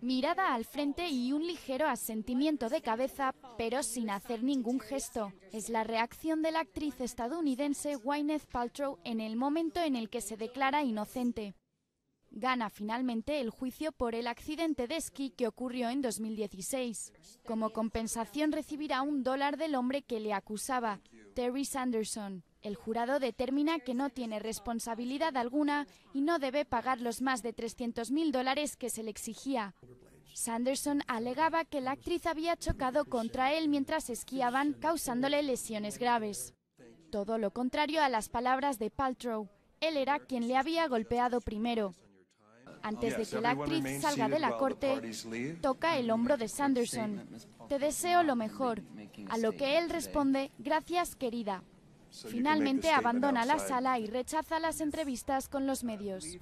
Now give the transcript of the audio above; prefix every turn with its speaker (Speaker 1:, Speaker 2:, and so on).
Speaker 1: mirada al frente y un ligero asentimiento de cabeza, pero sin hacer ningún gesto. Es la reacción de la actriz estadounidense Gwyneth Paltrow en el momento en el que se declara inocente. Gana finalmente el juicio por el accidente de esquí que ocurrió en 2016. Como compensación recibirá un dólar del hombre que le acusaba, Terry Sanderson. El jurado determina que no tiene responsabilidad alguna y no debe pagar los más de 300.000 dólares que se le exigía. Sanderson alegaba que la actriz había chocado contra él mientras esquiaban, causándole lesiones graves. Todo lo contrario a las palabras de Paltrow. Él era quien le había golpeado primero. Antes de que la actriz salga de la corte, toca el hombro de Sanderson. Te deseo lo mejor, a lo que él responde, gracias querida. Finalmente abandona la sala y rechaza las entrevistas con los medios.